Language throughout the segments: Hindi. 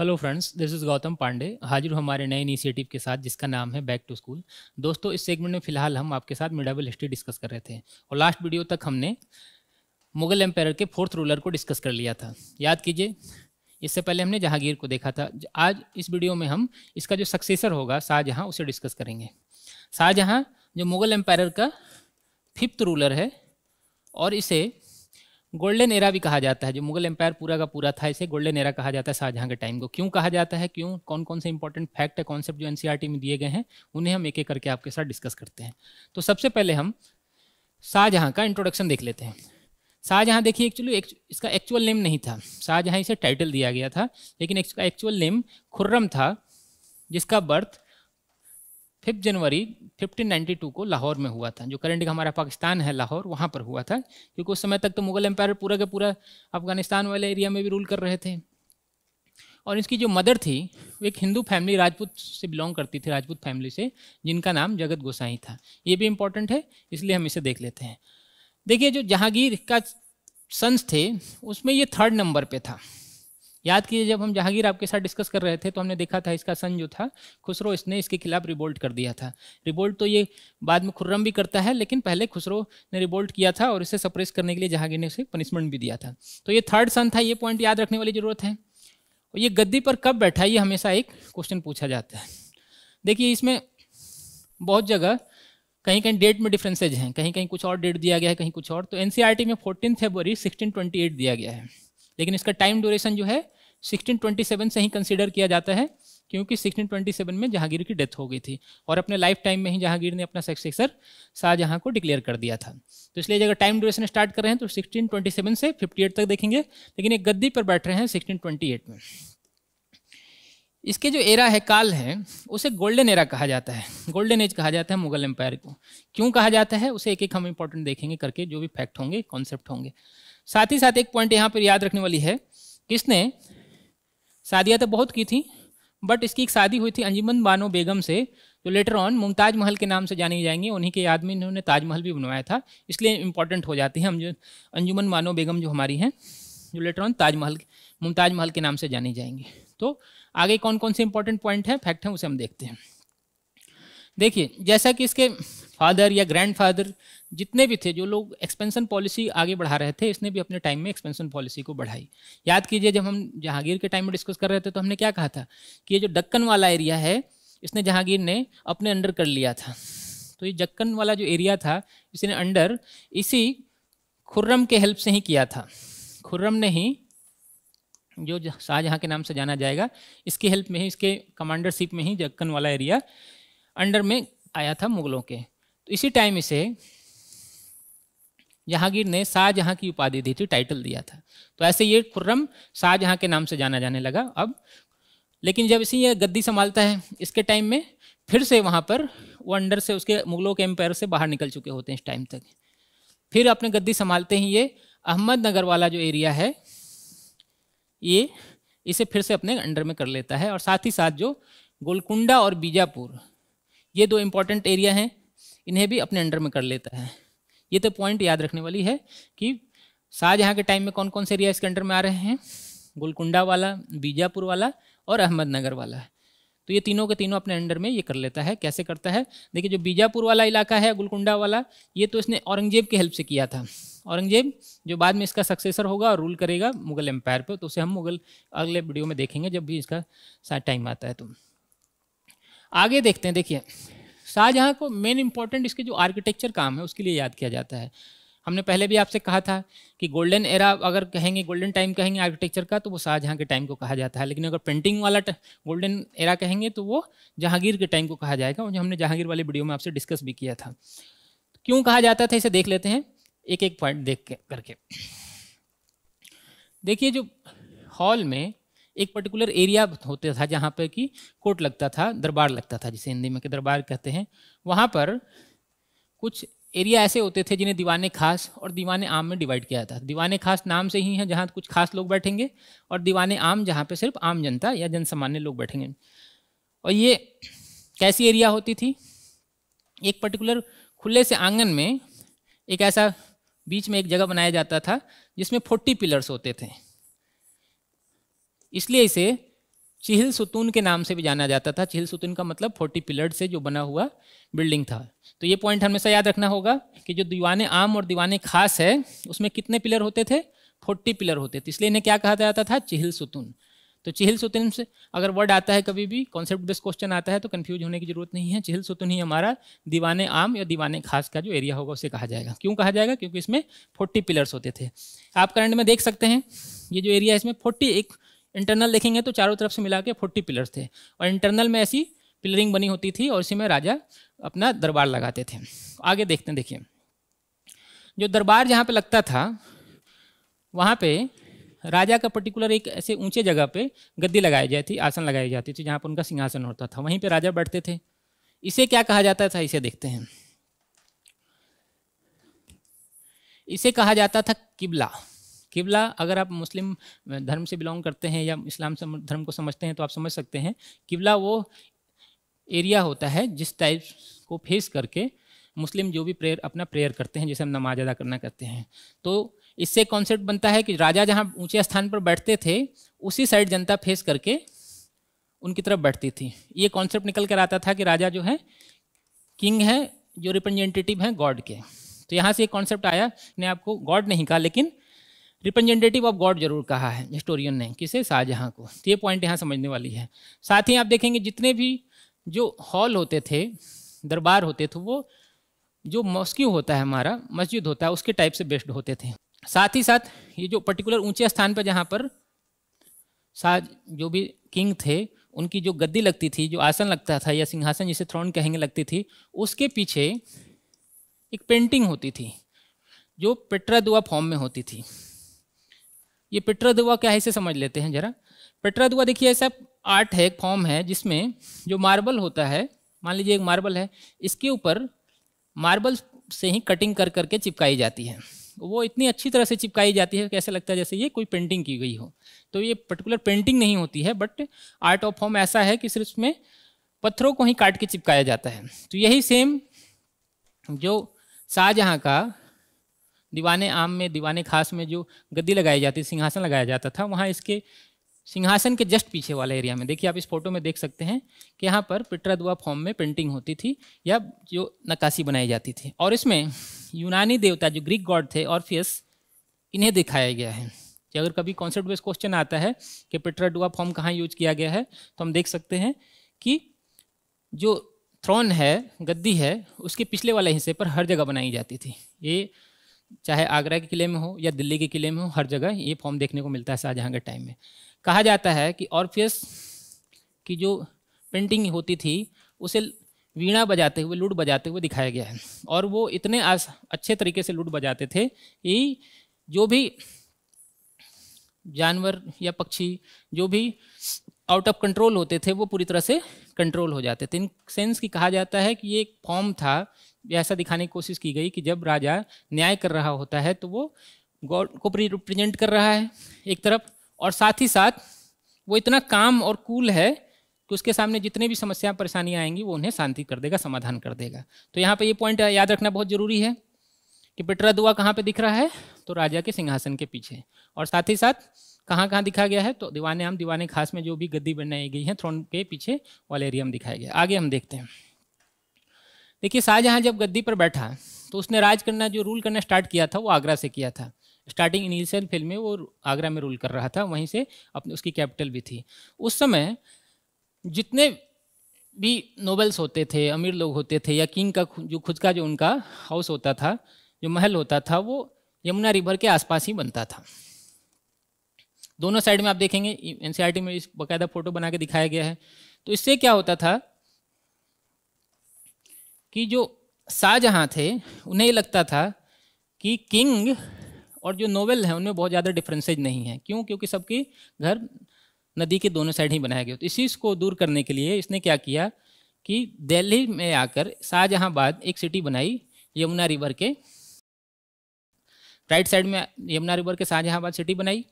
Hello friends this is Gautam Pandey हाजिर हमारे नए इनिशिएटिव के साथ जिसका नाम है बैक टू स्कूल दोस्तों इस सेगमेंट में फिलहाल हम आपके साथ मिडाबल हिस्ट्री डिस्कस कर रहे थे और लास्ट वीडियो तक हमने मुगल एम्पायर के फोर्थ रूलर को डिस्कस कर लिया था याद कीजिए इससे पहले हमने जहांगीर को देखा था आज इस वीडियो में हम इसका जो सक्सेसर होगा शाहजहाँ उसे डिस्कस करेंगे शाहजहाँ जो मुगल एम्पायर का फिफ्थ रूलर है और इसे गोल्डन एरा भी कहा जाता है जो मुगल एम्पायर पूरा का पूरा था इसे गोल्डन एरा कहा जाता है शाहजहां के टाइम को क्यों कहा जाता है क्यों कौन कौन से इंपॉर्टेंट फैक्ट है कॉन्सेप्ट जो एनसीईआरटी में दिए गए हैं उन्हें हम एक एक करके आपके साथ डिस्कस करते हैं तो सबसे पहले हम शाहजहां का इंट्रोडक्शन देख लेते हैं शाहजहां देखिए एक्चुअली एक, इसका एक्चुअल नेम नहीं था शाहजहां इसे टाइटल दिया गया था लेकिन इसका एक्चुअल नेम खुर्रम था जिसका बर्थ फिफ्थ जनवरी 1592 को लाहौर में हुआ था जो करेंट का हमारा पाकिस्तान है लाहौर वहाँ पर हुआ था क्योंकि उस समय तक तो मुगल एम्पायर पूरा का पूरा अफगानिस्तान वाले एरिया में भी रूल कर रहे थे और इसकी जो मदर थी वो एक हिंदू फैमिली राजपूत से बिलोंग करती थी राजपूत फैमिली से जिनका नाम जगत गोसाई था ये भी इम्पोर्टेंट है इसलिए हम इसे देख लेते हैं देखिए जो जहांगीर का सन्स थे उसमें ये थर्ड नंबर पे था याद कीजिए जब हम जहांगीर आपके साथ डिस्कस कर रहे थे तो हमने देखा था इसका सन जो था खुसरो इसने इसके खिलाफ रिबोल्ट कर दिया था रिबोल्ट तो ये बाद में खुर्रम भी करता है लेकिन पहले खुसरो ने रिबोल्ट किया था और इसे सप्रेस करने के लिए जहांगीर ने उसे पनिशमेंट भी दिया था तो ये थर्ड सन था ये पॉइंट याद रखने वाली ज़रूरत है और ये गद्दी पर कब बैठा ये हमेशा एक क्वेश्चन पूछा जाता है देखिए इसमें बहुत जगह कहीं कहीं डेट में डिफ्रेंसेज हैं कहीं कहीं कुछ और डेट दिया गया है कहीं कुछ और तो एन e में फोर्टीन फेबरी सिक्सटीन दिया गया है लेकिन इसका टाइम ड्यूरेशन जो है 1627 से ही कंसिडर किया जाता है क्योंकि 1627 में जहांगीर की डेथ हो गई थी और अपने लाइफ टाइम में ही जहांगीर ने अपना सक्सेसर शाहजहां को डिक्लेयर कर दिया था तो इसलिए अगर टाइम ड्यूरेशन स्टार्ट कर रहे हैं तो 1627 से 58 तक देखेंगे लेकिन एक गद्दी पर बैठ रहे हैं 1628 में इसके जो एरा है काल है उसे गोल्डन एरा कहा जाता है गोल्डन एज कहा जाता है मुगल एम्पायर को क्यों कहा जाता है उसे एक एक हम इंपॉर्टेंट देखेंगे करके जो भी फैक्ट होंगे कॉन्सेप्ट होंगे साथ ही साथ एक पॉइंट यहाँ पर याद रखने वाली है किसने शादियाँ तो बहुत की थी बट इसकी एक शादी हुई थी अंजुमन बानो बेगम से जो लेटर ऑन मुमताज महल के नाम से जाने जाएंगे उन्हीं के याद में इन्होंने ताजमहल भी बनवाया था इसलिए इम्पॉर्टेंट हो जाती है हम जो अंजुमन बानो बेगम जो हमारी हैं जो लेटर ऑन ताजमहल मुमताज महल के नाम से जानी जाएंगी तो आगे कौन कौन से इंपॉर्टेंट पॉइंट हैं फैक्ट हैं उसे हम देखते हैं देखिए जैसा कि इसके फादर या ग्रैंडफादर जितने भी थे जो लोग एक्सपेंशन पॉलिसी आगे बढ़ा रहे थे इसने भी अपने टाइम में एक्सपेंशन पॉलिसी को बढ़ाई याद कीजिए जब हम जहांगीर के टाइम में डिस्कस कर रहे थे तो हमने क्या कहा था कि ये जो डक्कन वाला एरिया है इसने जहांगीर ने अपने अंडर कर लिया था तो ये जक्कन वाला जो एरिया था इसने अंडर इसी खुर्रम के हेल्प से ही किया था खुर्रम ने ही जो शाहजहाँ के नाम से जाना जाएगा इसकी हेल्प में ही इसके कमांडरशिप में ही जक्कन वाला एरिया अंडर में आया था मुगलों के तो इसी टाइम इसे जहांगीर ने शाहजहां की उपाधि दी थी टाइटल दिया था तो ऐसे ये खुर्रम शाहजहां के नाम से जाना जाने लगा अब लेकिन जब इसी ये गद्दी संभालता है इसके टाइम में फिर से वहाँ पर वो अंडर से उसके मुगलों के एम्पायर से बाहर निकल चुके होते हैं इस टाइम तक फिर अपने गद्दी संभालते ही ये अहमदनगर वाला जो एरिया है ये इसे फिर से अपने अंडर में कर लेता है और साथ ही साथ जो गोलकुंडा और बीजापुर ये दो इम्पॉर्टेंट एरिया हैं इन्हें भी अपने अंडर में कर लेता है ये तो पॉइंट याद रखने वाली है कि शाहजहाँ के टाइम में कौन कौन से एरिया इसके अंडर में आ रहे हैं गोलकुंडा वाला बीजापुर वाला और अहमदनगर वाला तो ये तीनों के तीनों अपने अंडर में ये कर लेता है कैसे करता है देखिए जो बीजापुर वाला इलाका है गुलकुंडा वाला ये तो इसने औरंगजेब की हेल्प से किया था औरंगजेब जो बाद में इसका सक्सेसर होगा और रूल करेगा मुगल एम्पायर पर तो उसे हम मुगल अगले वीडियो में देखेंगे जब भी इसका टाइम आता है तो आगे देखते हैं देखिए शाहजहाँ को मेन इंपॉर्टेंट इसके जो आर्किटेक्चर काम है उसके लिए याद किया जाता है हमने पहले भी आपसे कहा था कि गोल्डन एरा अगर कहेंगे गोल्डन टाइम कहेंगे आर्किटेक्चर का तो वो शाहजहाँ के टाइम को कहा जाता है लेकिन अगर पेंटिंग वाला गोल्डन एरा कहेंगे तो वो जहांगीर के टाइम को कहा जाएगा और जो हमने जहांगीर वाली वीडियो में आपसे डिस्कस भी किया था क्यों कहा जाता था इसे देख लेते हैं एक एक पॉइंट देख के करके देखिए जो हॉल में एक पर्टिकुलर एरिया होता था जहाँ पर कि कोर्ट लगता था दरबार लगता था जिसे हिंदी में के दरबार कहते हैं वहाँ पर कुछ एरिया ऐसे होते थे जिन्हें दीवाने खास और दीवाने आम में डिवाइड किया जाता था दीवाने खास नाम से ही हैं जहाँ कुछ खास लोग बैठेंगे और दीवाने आम जहाँ पे सिर्फ आम जनता या जनसामान्य लोग बैठेंगे और ये कैसी एरिया होती थी एक पर्टिकुलर खुले से आंगन में एक ऐसा बीच में एक जगह बनाया जाता था जिसमें फोर्टी पिलर्स होते थे इसलिए इसे चिहिल सुतून के नाम से भी जाना जाता था चिहिल सुतून का मतलब फोर्टी पिलर से जो बना हुआ बिल्डिंग था तो ये पॉइंट हमेशा याद रखना होगा कि जो दीवाने आम और दीवाने खास है उसमें कितने पिलर होते थे फोर्टी पिलर होते थे इसलिए इन्हें क्या कहा जाता था चिहिल सुतून तो चिहिल सुतून से अगर वर्ड आता है कभी भी कॉन्सेप्ट बेस्ड क्वेश्चन आता है तो कन्फ्यूज होने की जरूरत नहीं है चिहिल सुतून ही हमारा दीवाने आम या दीवाने खास का जो एरिया होगा उसे कहा जाएगा क्यों कहा जाएगा क्योंकि इसमें फोर्टी पिलर्स होते थे आप करंट में देख सकते हैं ये जो एरिया है इसमें फोर्टी एक इंटरनल देखेंगे तो चारों तरफ से मिला के फोर्टी पिलर्स थे और इंटरनल में ऐसी पिलरिंग बनी होती थी और इसी में राजा अपना दरबार लगाते थे आगे देखते हैं देखिए जो दरबार जहाँ पे लगता था वहाँ पे राजा का पर्टिकुलर एक ऐसे ऊंचे जगह पे गद्दी लगाई जाती थी आसन लगाई जाती थी जहाँ पर उनका सिंहासन होता था वहीं पे राजा बैठते थे इसे क्या कहा जाता था इसे देखते हैं इसे कहा जाता था किबला किबला अगर आप मुस्लिम धर्म से बिलोंग करते हैं या इस्लाम धर्म को समझते हैं तो आप समझ सकते हैं किबला वो एरिया होता है जिस टाइप को फेस करके मुस्लिम जो भी प्रेयर अपना प्रेयर करते हैं जैसे हम नमाज अदा करना करते हैं तो इससे कॉन्सेप्ट बनता है कि राजा जहाँ ऊँचे स्थान पर बैठते थे उसी साइड जनता फेस करके उनकी तरफ बैठती थी ये कॉन्सेप्ट निकल कर आता था कि राजा जो है किंग है जो रिप्रेजेंटेटिव हैं गॉड के तो यहाँ से एक कॉन्सेप्ट आया ने आपको गॉड नहीं कहा लेकिन रिप्रेजेंटेटिव ऑफ गॉड जरूर कहा है हिस्टोरियन ने किसे शाहजहाँ को तो ये पॉइंट यहाँ समझने वाली है साथ ही आप देखेंगे जितने भी जो हॉल होते थे दरबार होते थे वो जो मॉस्क्यू होता है हमारा मस्जिद होता है उसके टाइप से बेस्ड होते थे साथ ही साथ ये जो पर्टिकुलर ऊंचे स्थान पर जहाँ पर साज जो भी किंग थे उनकी जो गद्दी लगती थी जो आसन लगता था या सिंहासन जिसे थ्रोन कहेंगे लगती थी उसके पीछे एक पेंटिंग होती थी जो पेट्रा दुआ फॉर्म में होती थी ये दुआ क्या है इसे समझ लेते हैं जरा पेट्रादुआ देखिए ऐसा आर्ट है एक फॉर्म है जिसमें जो मार्बल होता है मान लीजिए एक मार्बल है इसके ऊपर मार्बल से ही कटिंग कर करके चिपकाई जाती है वो इतनी अच्छी तरह से चिपकाई जाती है कैसे लगता है जैसे ये कोई पेंटिंग की गई हो तो ये पर्टिकुलर पेंटिंग नहीं होती है बट आर्ट ऑफ फॉर्म ऐसा है कि सिर्फ उसमें पत्थरों को ही काट के चिपकाया जाता है तो यही सेम जो शाहजहाँ का दीवाने आम में दीवाने खास में जो गद्दी लगाई जाती सिंहासन लगाया जाता था वहाँ इसके सिंहासन के जस्ट पीछे वाला एरिया में देखिए आप इस फोटो में देख सकते हैं कि यहाँ पर पिटरा दुआ फॉर्म में पेंटिंग होती थी या जो नक्काशी बनाई जाती थी और इसमें यूनानी देवता जो ग्रीक गॉड थे और इन्हें दिखाया गया है कि अगर कभी कॉन्सेप्ट बेस्ड क्वेश्चन आता है कि पिटरा डुआ फॉर्म कहाँ यूज किया गया है तो हम देख सकते हैं कि जो थ्रोन है गद्दी है उसके पिछले वाले हिस्से पर हर जगह बनाई जाती थी ये चाहे आगरा के किले में हो या दिल्ली के किले में हो हर जगह ये फॉर्म देखने को मिलता है शाहजहाँ के टाइम में कहा जाता है कि ऑर्फियस की जो पेंटिंग होती थी उसे वीणा बजाते हुए लूट बजाते हुए दिखाया गया है और वो इतने आस, अच्छे तरीके से लूट बजाते थे कि जो भी जानवर या पक्षी जो भी आउट ऑफ कंट्रोल होते थे वो पूरी तरह से कंट्रोल हो जाते थे इन सेंस की कहा जाता है कि ये एक फॉर्म था ऐसा दिखाने की कोशिश की गई कि जब राजा न्याय कर रहा होता है तो वो गॉड को रिप्रेजेंट कर रहा है एक तरफ और साथ ही साथ वो इतना काम और कूल है कि उसके सामने जितने भी समस्या परेशानियाँ आएंगी वो उन्हें शांति कर देगा समाधान कर देगा तो यहाँ पर ये पॉइंट याद रखना बहुत ज़रूरी है कि पिटरा दुआ कहाँ पे दिख रहा है तो राजा के सिंहासन के पीछे और साथ ही साथ कहाँ कहाँ दिखा गया है तो दीवाने आम दीवाने खास में जो भी गद्दी बनाई गई है थ्रोन के पीछे वालेरियम दिखाया गया आगे हम देखते हैं देखिए शाहजहाँ जब गद्दी पर बैठा तो उसने राज करना जो रूल करना स्टार्ट किया था वो आगरा से किया था स्टार्टिंग इनिशियल फिल्म में वो आगरा में रूल कर रहा था वहीं से अपने उसकी कैपिटल भी थी उस समय जितने भी नोबल्स होते थे अमीर लोग होते थे या किंग का जो खुद का जो उनका हाउस होता था जो महल होता था वो यमुना रिवर के आसपास ही बनता था दोनों साइड में आप देखेंगे एनसीईआरटी e में इस बाकायदा फोटो बना के दिखाया गया है तो इससे क्या होता था कि जो शाहजहाँ थे उन्हें ये लगता था कि किंग और जो नोवेल है उनमें बहुत ज़्यादा डिफरेंसेज नहीं है क्यों क्योंकि सबके घर नदी के दोनों साइड ही बनाया गया तो इसी को दूर करने के लिए इसने क्या किया कि दिल्ली में आकर शाहजहाँबाद एक सिटी बनाई यमुना रिवर के राइट साइड में यमुना रिवर के शाहजहाँबाद सिटी बनाई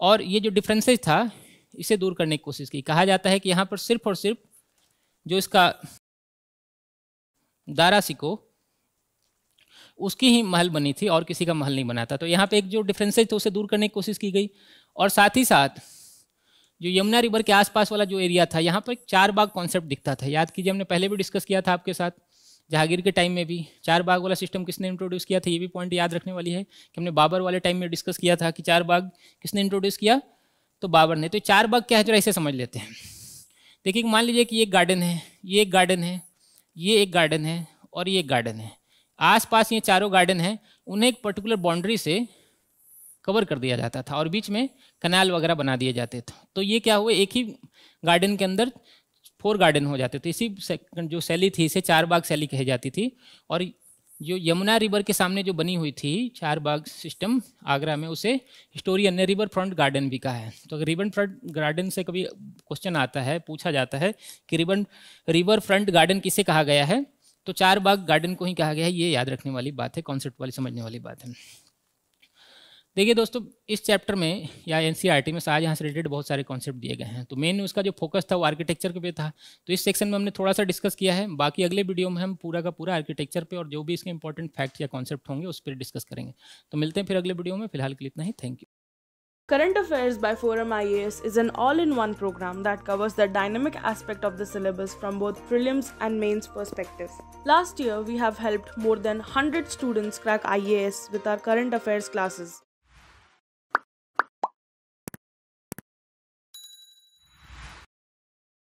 और ये जो डिफ्रेंसेज था इसे दूर करने की कोशिश की कहा जाता है कि यहाँ पर सिर्फ और सिर्फ जो इसका दारा सिको उसकी ही महल बनी थी और किसी का महल नहीं बना था तो यहाँ पे एक जो डिफ्रेंसेज था उसे दूर करने की कोशिश की गई और साथ ही साथ जो यमुना रिवर के आसपास वाला जो एरिया था यहाँ पर चार बाग कॉन्सेप्ट दिखता था याद कीजिए हमने पहले भी डिस्कस किया था आपके साथ जहांगीर के टाइम में भी चार बाग वाला सिस्टम किसने इंट्रोड्यूस किया था ये भी पॉइंट याद रखने वाली है कि हमने बाबर वाले टाइम में डिस्कस किया था कि चार बाग किसने इंट्रोड्यूस किया तो बाबर ने तो चार बाग क्या है जरा ऐसे समझ लेते हैं देखिए मान लीजिए कि ये गार्डन है ये एक गार्डन है ये एक गार्डन है और ये एक गार्डन है पास ये चारों गार्डन हैं उन्हें एक पर्टिकुलर बाउंड्री से कवर कर दिया जाता था और बीच में कनाल वगैरह बना दिए जाते थे तो ये क्या हुआ एक ही गार्डन के अंदर फोर गार्डन हो जाते थे इसी सेकंड जो शैली थी इसे चार बाग शैली कही जाती थी और जो यमुना रिवर के सामने जो बनी हुई थी चार बाग सिस्टम आगरा में उसे हिस्टोरियन ने रिवर फ्रंट गार्डन भी कहा है तो अगर रिवर फ्रंट गार्डन से कभी क्वेश्चन आता है पूछा जाता है कि रिवन रिवर फ्रंट गार्डन किसे कहा गया है तो चार बाग गार्डन को ही कहा गया है ये याद रखने वाली बात है कॉन्सेप्ट वाली समझने वाली बात है देखिए दोस्तों इस चैप्टर में या एन में आज यहाँ से रिलेटेड बहुत सारे कॉन्सेप्ट दिए गए हैं तो मेन उसका जो फोकस था वो आर्किटेक्चर पे था तो इस सेक्शन में हमने थोड़ा सा डिस्कस किया है बाकी अगले वीडियो में हम पूरा का पूरा आर्किटेक्चर पे और जो भी इसके इंपॉर्टेंट फैक्ट या कॉन्सेप्ट होंगे उस पर डिस्कस करेंगे तो मिलते हैं फिर अगले वीडियो में फिलहाल के लिए इतना ही thank you Current Affairs by Forum IAS is an all in one program that covers the dynamic aspect of the syllabus from both prelims and mains perspectives. Last year, we have helped more than 100 students crack IAS with our current affairs classes.